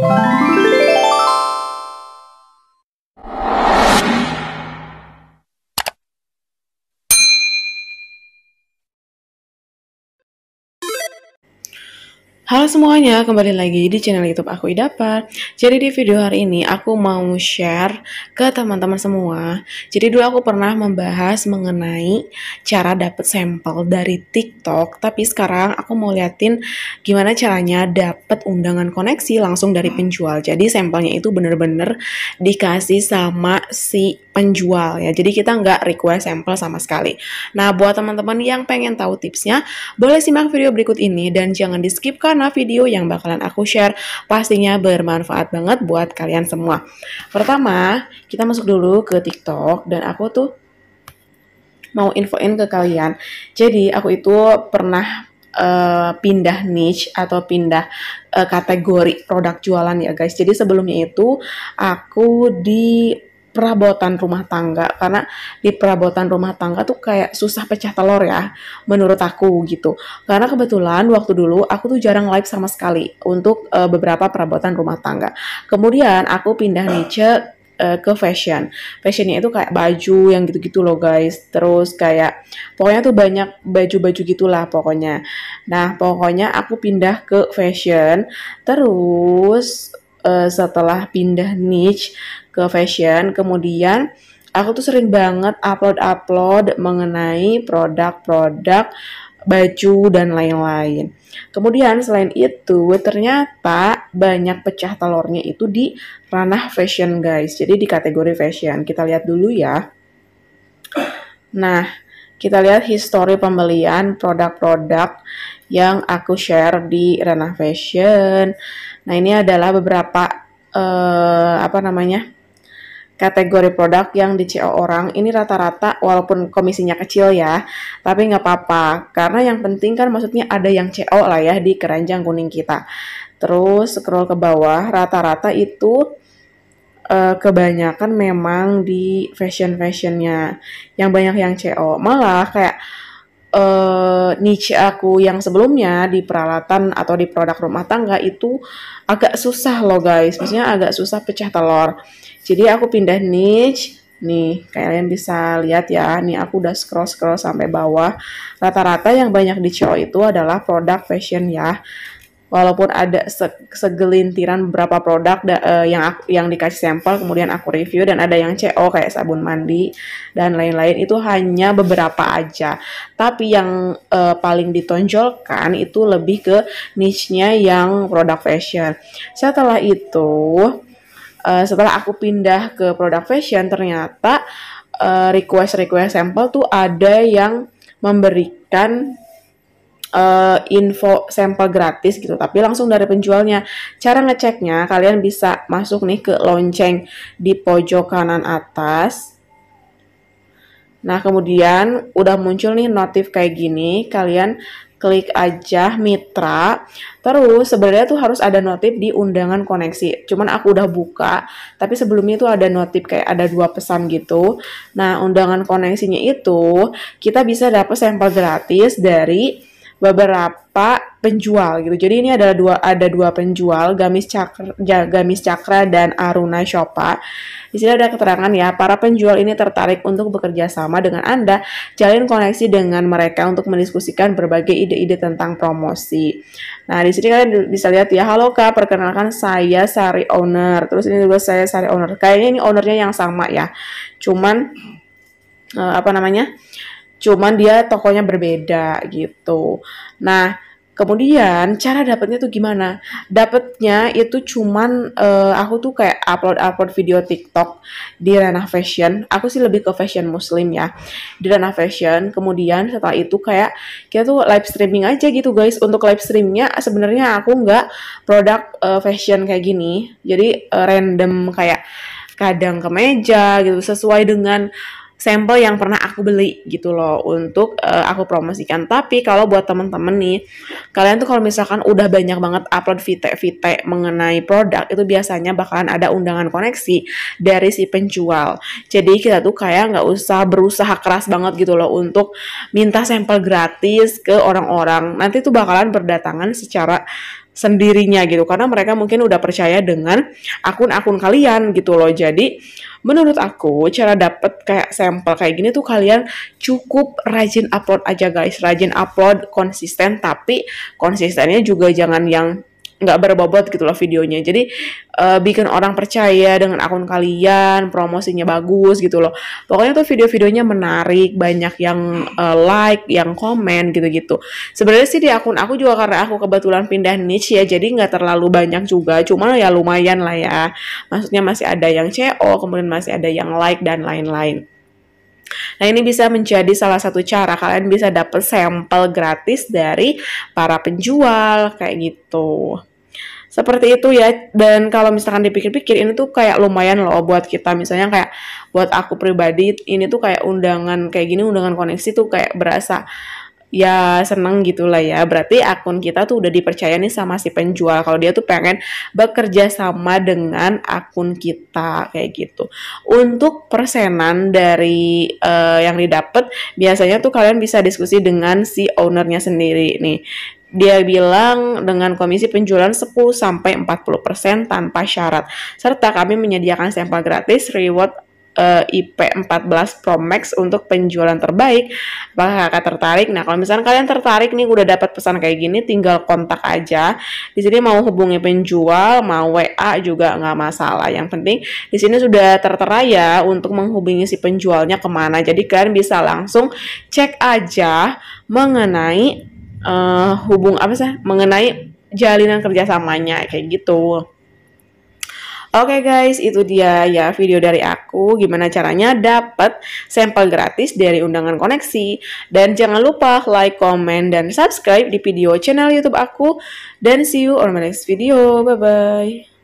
Bye. Halo semuanya, kembali lagi di channel YouTube aku Idapar. Jadi di video hari ini aku mau share ke teman-teman semua. Jadi dulu aku pernah membahas mengenai cara dapat sampel dari TikTok, tapi sekarang aku mau liatin gimana caranya dapat undangan koneksi langsung dari penjual. Jadi sampelnya itu bener-bener dikasih sama si penjual ya. Jadi kita nggak request sampel sama sekali. Nah, buat teman-teman yang pengen tahu tipsnya, boleh simak video berikut ini dan jangan di skip kan karena video yang bakalan aku share pastinya bermanfaat banget buat kalian semua. Pertama, kita masuk dulu ke TikTok dan aku tuh mau infoin ke kalian. Jadi aku itu pernah uh, pindah niche atau pindah uh, kategori produk jualan ya guys. Jadi sebelumnya itu aku di perabotan rumah tangga karena di perabotan rumah tangga tuh kayak susah pecah telur ya menurut aku gitu karena kebetulan waktu dulu aku tuh jarang live sama sekali untuk uh, beberapa perabotan rumah tangga kemudian aku pindah niche uh, ke fashion. Fashionnya itu kayak baju yang gitu-gitu loh guys. Terus kayak pokoknya tuh banyak baju-baju gitulah pokoknya. Nah pokoknya aku pindah ke fashion. Terus uh, setelah pindah niche ke fashion. Kemudian aku tuh sering banget upload-upload mengenai produk-produk baju dan lain-lain. Kemudian selain itu ternyata banyak pecah telurnya itu di ranah fashion guys. Jadi di kategori fashion. Kita lihat dulu ya. Nah, kita lihat histori pembelian produk-produk yang aku share di ranah fashion. Nah, ini adalah beberapa uh, apa namanya? kategori produk yang di CO orang ini rata-rata walaupun komisinya kecil ya, tapi nggak apa-apa karena yang penting kan maksudnya ada yang CO lah ya di keranjang kuning kita. Terus scroll ke bawah, rata-rata itu uh, kebanyakan memang di fashion-fashionnya yang banyak yang CO. Malah kayak uh, niche aku yang sebelumnya di peralatan atau di produk rumah tangga itu agak susah loh guys. Maksudnya agak susah pecah telur. Jadi aku pindah niche. Nih, kalian bisa lihat ya. Nih aku udah scroll-scroll sampai bawah. Rata-rata yang banyak di show itu adalah produk fashion ya walaupun ada segelintiran beberapa produk eh, yang aku, yang dikasih sampel kemudian aku review dan ada yang CO kayak sabun mandi dan lain-lain itu hanya beberapa aja tapi yang uh, paling ditonjolkan itu lebih ke niche-nya yang produk fashion setelah itu uh, setelah aku pindah ke produk fashion ternyata request-request uh, request -request sampel tuh ada yang memberikan uh, info sampel gratis gitu, tapi langsung dari penjualnya. Cara ngeceknya kalian bisa masuk nih ke lonceng di pojok kanan atas. Nah, kemudian udah muncul nih notif kayak gini, kalian klik aja mitra. Terus sebenarnya tuh harus ada notif di undangan koneksi. Cuman aku udah buka, tapi sebelumnya tuh ada notif kayak ada dua pesan gitu. Nah, undangan koneksinya itu kita bisa dapat sampel gratis dari beberapa penjual gitu. Jadi ini adalah dua ada dua penjual gamis cakra gamis cakra dan Aruna Shopa. Di sini ada keterangan ya, para penjual ini tertarik untuk bekerja sama dengan Anda, jalin koneksi dengan mereka untuk mendiskusikan berbagai ide-ide tentang promosi. Nah, di sini kalian bisa lihat ya, halo Kak, perkenalkan saya Sari Owner. Terus ini juga saya Sari Owner. Kayaknya ini ownernya yang sama ya. Cuman uh, apa namanya? Cuman dia tokonya berbeda gitu. Nah, Kemudian cara dapetnya tuh gimana? dapetnya itu cuman uh, aku tuh kayak upload-upload video TikTok di ranah fashion. Aku sih lebih ke fashion muslim ya. Di ranah fashion, kemudian setelah itu kayak kita tuh live streaming aja gitu guys. Untuk live streamingnya sebenarnya aku nggak produk uh, fashion kayak gini. Jadi uh, random kayak kadang ke meja gitu sesuai dengan sampel yang pernah aku beli gitu loh untuk uh, aku promosikan. Tapi kalau buat temen-temen nih, kalian tuh kalau misalkan udah banyak banget upload vite-vite mengenai produk, itu biasanya bakalan ada undangan koneksi dari si penjual. Jadi kita tuh kayak nggak usah berusaha keras banget gitu loh untuk minta sampel gratis ke orang-orang. Nanti tuh bakalan berdatangan secara sendirinya gitu karena mereka mungkin udah percaya dengan akun-akun kalian gitu loh jadi menurut aku cara dapet kayak sampel kayak gini tuh kalian cukup rajin upload aja guys rajin upload konsisten tapi konsistennya juga jangan yang nggak berbobot gitu loh videonya jadi uh, bikin orang percaya dengan akun kalian promosinya bagus gitu loh pokoknya tuh video-videonya menarik banyak yang uh, like yang komen gitu-gitu sebenarnya sih di akun aku juga karena aku kebetulan pindah niche ya jadi nggak terlalu banyak juga cuma ya lumayan lah ya maksudnya masih ada yang CO kemudian masih ada yang like dan lain-lain Nah, ini bisa menjadi salah satu cara kalian bisa dapat sampel gratis dari para penjual kayak gitu seperti itu ya dan kalau misalkan dipikir-pikir ini tuh kayak lumayan loh buat kita misalnya kayak buat aku pribadi ini tuh kayak undangan kayak gini undangan koneksi tuh kayak berasa ya seneng gitulah ya berarti akun kita tuh udah dipercaya nih sama si penjual kalau dia tuh pengen bekerja sama dengan akun kita kayak gitu untuk persenan dari uh, yang didapat biasanya tuh kalian bisa diskusi dengan si ownernya sendiri nih dia bilang dengan komisi penjualan 10 sampai 40% tanpa syarat serta kami menyediakan sampel gratis reward uh, IP 14 Pro Max untuk penjualan terbaik. Apakah kakak tertarik? Nah, kalau misalnya kalian tertarik nih udah dapat pesan kayak gini, tinggal kontak aja. Di sini mau hubungi penjual, mau WA juga nggak masalah. Yang penting di sini sudah tertera ya untuk menghubungi si penjualnya kemana. Jadi kalian bisa langsung cek aja mengenai uh, hubung apa sih mengenai jalinan kerjasamanya kayak gitu. Oke okay guys, itu dia ya video dari aku gimana caranya dapat sampel gratis dari undangan koneksi. Dan jangan lupa like, comment, dan subscribe di video channel YouTube aku. Dan see you on my next video. Bye-bye.